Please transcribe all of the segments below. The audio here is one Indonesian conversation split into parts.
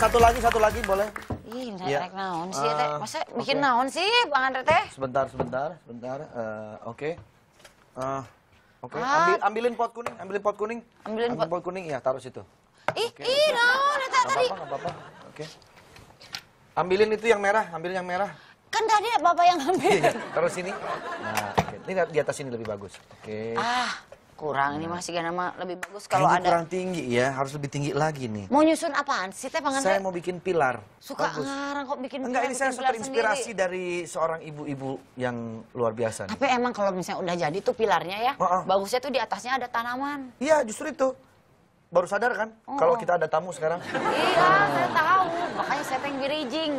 satu lagi, satu lagi boleh. Ih, misalnya yeah. rek naon sih, uh, teh. Ah, Masa okay. bikin naon sih, Bang Andre teh? Sebentar, sebentar, sebentar. Uh, Oke. Okay. Uh, Oke, okay. ah. ambil ambilin pot kuning, ambilin pot kuning. Ambilin ambilin pot, pot kuning, ya taruh situ. Ih, okay. ih, naon eta ya, tadi. Apa-apa, apa-apa. Oke. Okay. Ambilin itu yang merah, ambil yang merah. Kan tadi Bapak yang ambil. Iya, taruh sini. Nah, okay. ini di atas sini lebih bagus. Oke. Okay. Ah kurang ini iya. masih gak nama lebih bagus kalau ada kurang tinggi ya harus lebih tinggi lagi nih mau nyusun apaan sih teh pengen saya mau bikin pilar suka bagus. ngarang kok bikin enggak pilar, ini saya suka inspirasi sendiri. dari seorang ibu-ibu yang luar biasa nih. tapi emang kalau misalnya udah jadi tuh pilarnya ya uh -uh. bagusnya tuh di atasnya ada tanaman iya justru itu baru sadar kan oh. kalau kita ada tamu sekarang iya saya tahu makanya saya pengen girijing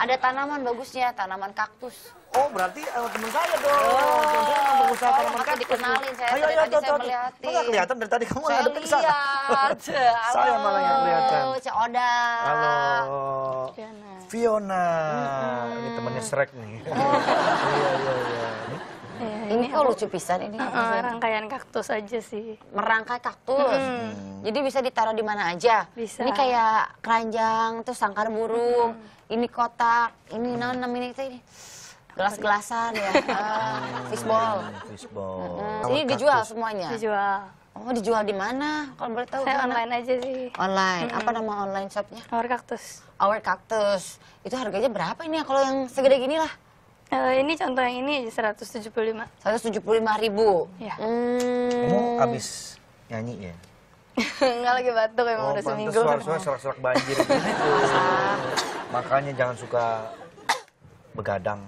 ada tanaman bagusnya tanaman kaktus Oh berarti uh, teman saya dong. Oh, saya emang pengusaha oh, makan. Dikenalin saya ayo, ayo, ayo, saya melihatin. kelihatan dari tadi kamu ada ke sana? saya malah yang kelihatan. Cak Oda. Halo. Fiona. Fiona. hmm Ini temannya Shrek nih. Oh. Iya, iya, iya, iya. Ini kok lucu pisan ini. Uh, uh, rangkaian kaktus aja sih. Merangkai kaktus. Hmm. Jadi bisa ditaruh di mana aja. Bisa. Ini kayak keranjang, terus sangkar burung, hmm. ini kotak, ini nanam, ini ini. Gelas-gelasan ya. Ah, fishball. Iya, iya, fishball. Hmm. Ini dijual semuanya? Dijual. Oh, dijual di mana? Kalau boleh tahu. Saya gimana? online aja sih. Online. Hmm. Apa nama online shopnya? Our Cactus. Our Cactus. Itu harganya berapa ini ya kalau yang segede gini lah? Uh, ini contoh yang ini aja 175. 175 ribu? Iya. Hmm. Kamu habis nyanyi ya? Enggak lagi batuk emang oh, udah seminggu. Suara-suara serak-serak banjir gitu. Makanya jangan suka begadang.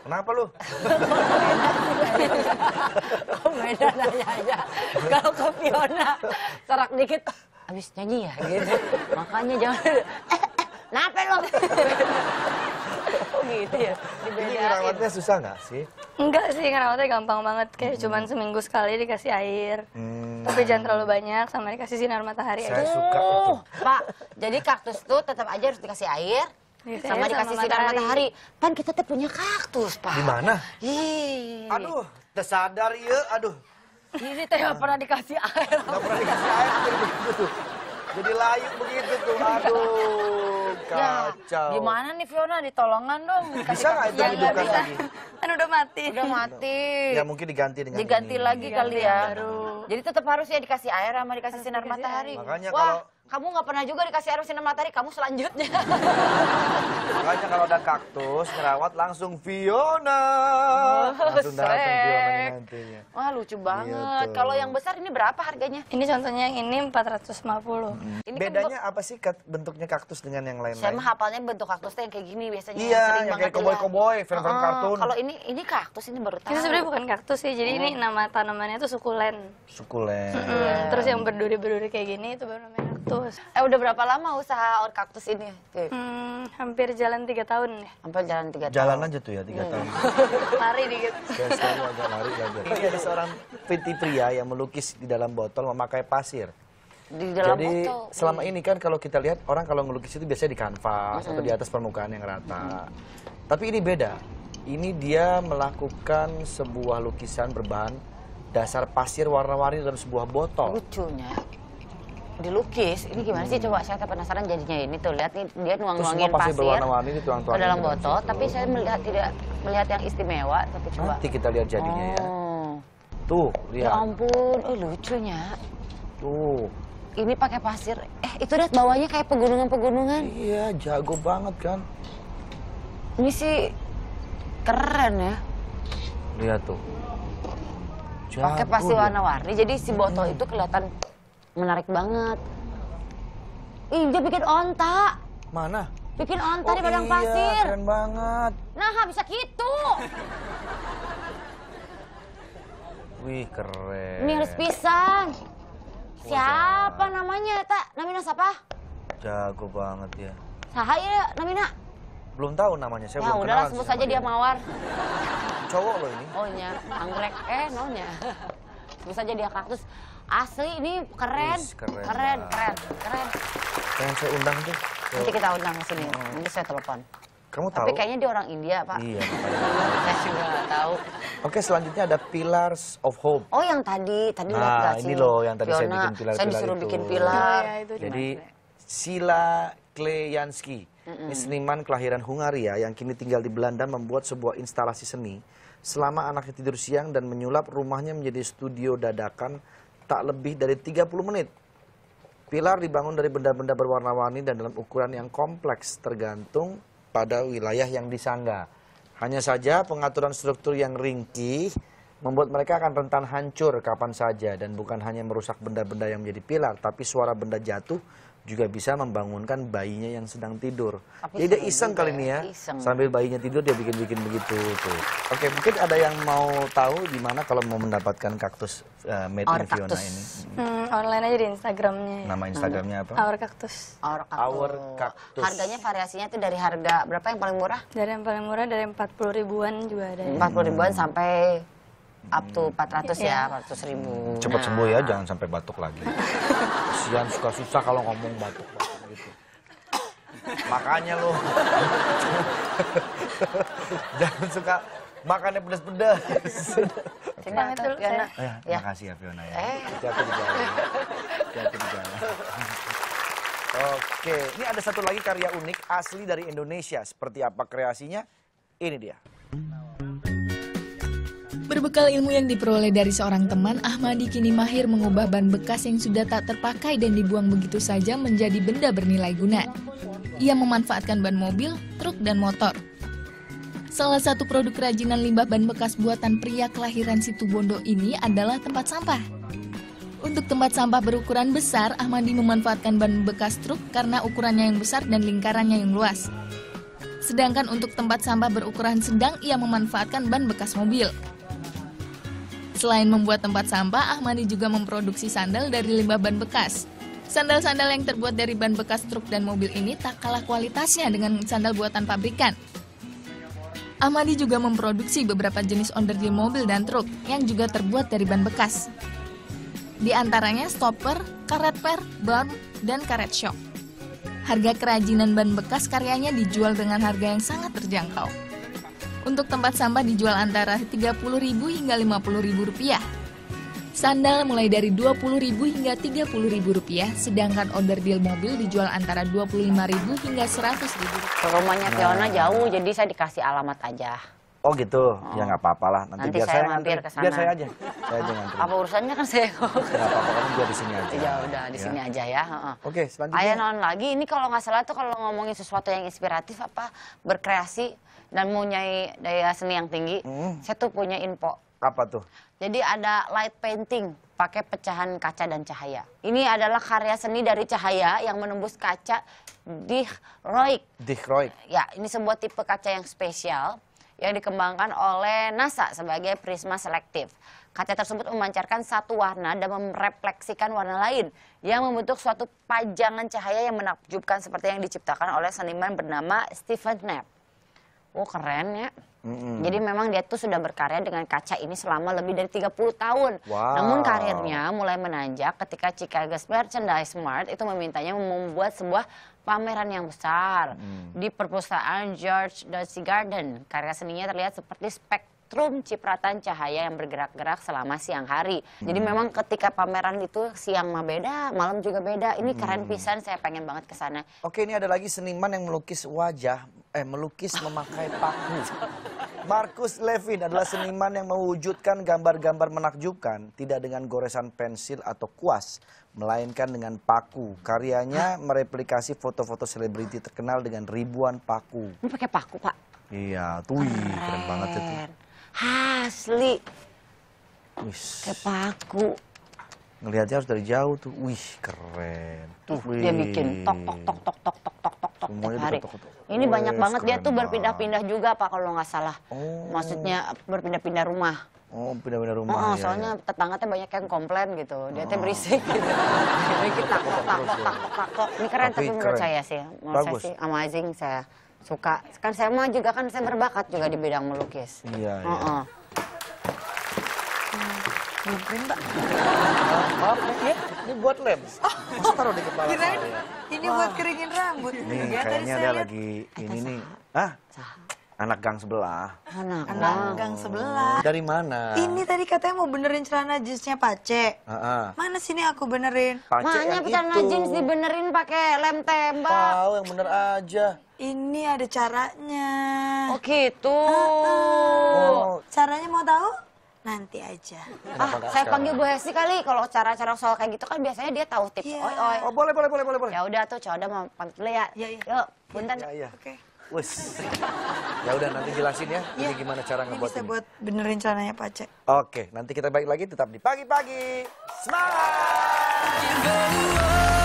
Kenapa lu? oh beda nanya aja. Kalau ke Fiona, serak dikit, habis nyanyi ya gitu. Makanya jangan, eh, eh, kenapa lu? Oh, gitu ya, Ini ngerawatnya susah nggak sih? Enggak sih, ngerawatnya gampang banget. Kayak hmm. cuman seminggu sekali dikasih air. Hmm. Tapi jangan terlalu banyak, sama dikasih sinar matahari Saya aja. suka itu. Pak, jadi kaktus tuh tetap aja harus dikasih air, Ya, sama dikasih sama sinar matahari. matahari. Pan kita tuh punya kaktus, Pak. Di mana? Aduh, tersadar ya, aduh. Ini teh gak pernah dikasih air. Gak pernah dikasih air, jadi begitu. Jadi layu begitu tuh, aduh. Kacau. Ya, gimana nih Fiona, ditolongan dong. bisa gak itu dihidupkan lagi? Kan udah mati. Udah mati. Ya mungkin diganti dengan Diganti ini. lagi kali ya. Aduh. Jadi tetap harus ya dikasih air sama dikasih harus sinar dikasih matahari. Makanya Wah, kalau... kamu nggak pernah juga dikasih air sinar matahari, kamu selanjutnya. kalau ada kaktus, ngerawat langsung Fiona. Oh, langsung datang Fiona nantinya. Wah lucu iya, banget. Kalau yang besar ini berapa harganya? Ini contohnya yang ini 450. Hmm. Ini kan Bedanya kan apa sih bentuknya kaktus dengan yang lain-lain? Saya mah hafalnya bentuk kaktusnya yang kayak gini biasanya. Iya, sering yang kayak koboi-koboi, film-film kartun. Kalau ini ini kaktus ini baru tahu. Ini sebenarnya bukan kaktus sih, jadi oh. ini nama tanamannya itu sukulen. Sukulen. Hmm. Terus yang berduri-berduri kayak gini itu baru namanya kaktus. Eh udah berapa lama usaha orkaktus Kaktus ini? Iya. Hmm, hampir jalan tiga tahun nih Hampir jalan tiga tahun. Jalan aja tuh ya tiga hmm. tahun. lari dikit. Saya agak lari aja. Ini ada seorang peti pria yang melukis di dalam botol memakai pasir. Di dalam Jadi botol. selama iya. ini kan kalau kita lihat orang kalau ngelukis itu biasanya di kanvas -hmm. atau di atas permukaan yang rata. -hmm. Tapi ini beda. Ini dia melakukan sebuah lukisan berbahan dasar pasir warna-warni dalam sebuah botol. Lucunya dilukis. Ini gimana sih coba saya penasaran jadinya ini tuh lihat nih dia nuang-nuangin pasir. berwarna-warni tuang dalam botol, tapi saya melihat tidak melihat yang istimewa tapi coba. Nanti kita lihat jadinya ya. Oh. Tuh, ya lihat. Ya ampun, oh, eh, lucunya. Tuh. Ini pakai pasir. Eh, itu lihat bawahnya kayak pegunungan-pegunungan. Iya, jago banget kan. Ini sih keren ya. Lihat tuh. Pakai pasir warna-warni. Jadi si botol hmm. itu kelihatan menarik banget. Ih, dia bikin onta. Mana? Bikin onta oh, di padang iya, pasir. Keren banget. Nah, bisa gitu. Wih, keren. Ini harus pisan. Siapa Wajah. namanya, Tak? Namina siapa? Jago banget ya. Saha ya, Namina? Belum tahu namanya, saya ya, belum udahlah, kenal. sebut saja dia Mawar. Cowok loh ini. Oh, iya. Anggrek, eh, nonya. Sebut saja dia kaktus. Asli ini keren. Yes, keren. Keren, keren, keren. Yang saya undang tuh. Nanti kita undang ke sini. Hmm. Nanti saya telepon. Kamu tahu? Tapi kayaknya dia orang India, Pak. Iya. saya juga gak tahu. Oke, selanjutnya ada Pillars of Hope. Oh, yang tadi, tadi nah, lihat Nah ini loh yang tadi Fiona, saya bikin pilar-pilar Saya disuruh itu. bikin pilar. Oh, ya, itu Jadi, Sila Kleyanski. Mm -mm. Ini seniman kelahiran Hungaria yang kini tinggal di Belanda membuat sebuah instalasi seni selama anaknya tidur siang dan menyulap rumahnya menjadi studio dadakan tak lebih dari 30 menit. Pilar dibangun dari benda-benda berwarna-warni dan dalam ukuran yang kompleks tergantung pada wilayah yang disangga. Hanya saja pengaturan struktur yang ringkih membuat mereka akan rentan hancur kapan saja dan bukan hanya merusak benda-benda yang menjadi pilar, tapi suara benda jatuh juga bisa membangunkan bayinya yang sedang tidur. Aku dia iseng kali ini ya. ya, iseng. sambil bayinya tidur dia bikin-bikin begitu Oke, mungkin ada yang mau tahu gimana kalau mau mendapatkan kaktus uh, made Our in Fiona kaktus. ini? Hmm, online aja di Instagramnya. Ya. Nama Instagramnya apa? Our kaktus. Our kaktus. Our Cactus. Harganya variasinya itu dari harga berapa yang paling murah? Dari yang paling murah dari 40 ribuan juga ada. Hmm. 40 ribuan sampai up to 400 hmm. yeah. ya, 400 iya. ribu. Cepat sembuh ya, nah. jangan sampai batuk lagi. Sian suka susah kalau ngomong batuk, gitu. Makanya lo. jangan suka makannya pedas-pedas. Ya, ya. Terima kasih Fiona. Ya, Makasih ya Fiona ya. Eh. Jatuh di jalan. Jatuh di jalan. Oke, ini ada satu lagi karya unik asli dari Indonesia. Seperti apa kreasinya? Ini dia. Berbekal ilmu yang diperoleh dari seorang teman, Ahmadi kini mahir mengubah ban bekas yang sudah tak terpakai dan dibuang begitu saja menjadi benda bernilai guna. Ia memanfaatkan ban mobil, truk, dan motor. Salah satu produk kerajinan limbah ban bekas buatan pria kelahiran Situbondo ini adalah tempat sampah. Untuk tempat sampah berukuran besar, Ahmadi memanfaatkan ban bekas truk karena ukurannya yang besar dan lingkarannya yang luas. Sedangkan untuk tempat sampah berukuran sedang, ia memanfaatkan ban bekas mobil. Selain membuat tempat sampah, Ahmadi juga memproduksi sandal dari limbah ban bekas. Sandal-sandal yang terbuat dari ban bekas truk dan mobil ini tak kalah kualitasnya dengan sandal buatan pabrikan. Ahmadi juga memproduksi beberapa jenis onderdil mobil dan truk yang juga terbuat dari ban bekas. Di antaranya stopper, karet per, ban dan karet shock. Harga kerajinan ban bekas karyanya dijual dengan harga yang sangat terjangkau. Untuk tempat sampah dijual antara Rp30.000 hingga Rp50.000. Sandal mulai dari Rp20.000 hingga Rp30.000, sedangkan order deal mobil dijual antara Rp25.000 hingga Rp100.000. Rumahnya Fiona nah. jauh, jadi saya dikasih alamat aja. Oh gitu, oh. ya nggak apa-apa lah. Nanti, Nanti biar saya, saya mampir ke sana. Biar saya aja, saya aja ngantri. Apa urusannya kan saya kok. Nggak apa-apa, kamu biar di sini aja. Ya udah, di ya. sini aja ya. Oke, okay, selanjutnya. Ayah non lagi, ini kalau nggak salah tuh kalau ngomongin sesuatu yang inspiratif apa, berkreasi, dan mempunyai daya seni yang tinggi, hmm. saya tuh punya info. Apa tuh? Jadi ada light painting pakai pecahan kaca dan cahaya. Ini adalah karya seni dari cahaya yang menembus kaca Di Dichroik. Ya, ini sebuah tipe kaca yang spesial yang dikembangkan oleh NASA sebagai prisma selektif. Kaca tersebut memancarkan satu warna dan merefleksikan warna lain yang membentuk suatu pajangan cahaya yang menakjubkan seperti yang diciptakan oleh seniman bernama Stephen Knapp oh, keren ya. Mm-hmm. Jadi memang dia tuh sudah berkarya dengan kaca ini selama lebih dari 30 tahun. Wow. Namun karirnya mulai menanjak ketika Chicago's Merchandise Mart itu memintanya membuat sebuah pameran yang besar mm. di perpustakaan George Dorsey Garden. Karya seninya terlihat seperti spektrum cipratan cahaya yang bergerak-gerak selama siang hari. Hmm. Jadi mm. memang ketika pameran itu siang mah beda, malam juga beda. Ini hmm. keren mm. pisan, saya pengen banget ke sana. Oke, ini ada lagi seniman yang melukis wajah eh melukis memakai paku. Markus Levin adalah seniman yang mewujudkan gambar-gambar menakjubkan tidak dengan goresan pensil atau kuas, melainkan dengan paku. Karyanya mereplikasi foto-foto selebriti terkenal dengan ribuan paku. Ini pakai paku, Pak? Iya, tuh keren. keren banget itu. Hasli. Wis. Pakai paku. Ngelihatnya harus dari jauh tuh. Wih, keren. Tuh, Wih. dia bikin tok tok tok tok tok semuanya tiap hari. Ini banyak banget dia tuh berpindah-pindah juga Pak kalau nggak salah. Oh. Maksudnya berpindah-pindah rumah. Oh, pindah-pindah rumah. Oh, soalnya ya. tetangganya banyak yang komplain gitu. Dia teh ah. berisik gitu. Dikit takok takok Ini keren tapi, tapi menurut saya sih. Menurut sih amazing saya suka. Kan saya mau juga kan saya berbakat juga di bidang melukis. Iya, oh, iya. Oh. Mimpin, Mbak. maaf, ini, ini buat lem. Masa oh. taruh di kepala Kira ini buat keringin rambut. ini ya, kayaknya ada lagi ini nih. Ah, anak gang sebelah. Anak, anak gang sebelah. Dari mana? Ini tadi katanya mau benerin celana jeansnya Pace. Uh -uh. Mana sini aku benerin? Pace Makanya celana jeans dibenerin pakai lem tembak. Tahu yang bener aja. Ini ada caranya. Oh gitu. Uh -uh. Oh. Caranya mau tahu? Nanti aja. Ah, saya panggil Bu Hesti kali kalau cara-cara soal kayak gitu kan biasanya dia tahu tips. Yeah. Oi oi. Oh, boleh boleh boleh boleh boleh. Ya udah tuh, coba mau dulu ya. Iya, iya. Yuk, punten. Iya, iya. Oke. Okay. Wes. Ya udah nanti jelasin ya, ya. ini gimana cara ngebuat ini. Bisa buat benerin celananya Pak Cek. Oke, nanti kita balik lagi tetap di pagi-pagi. Semangat.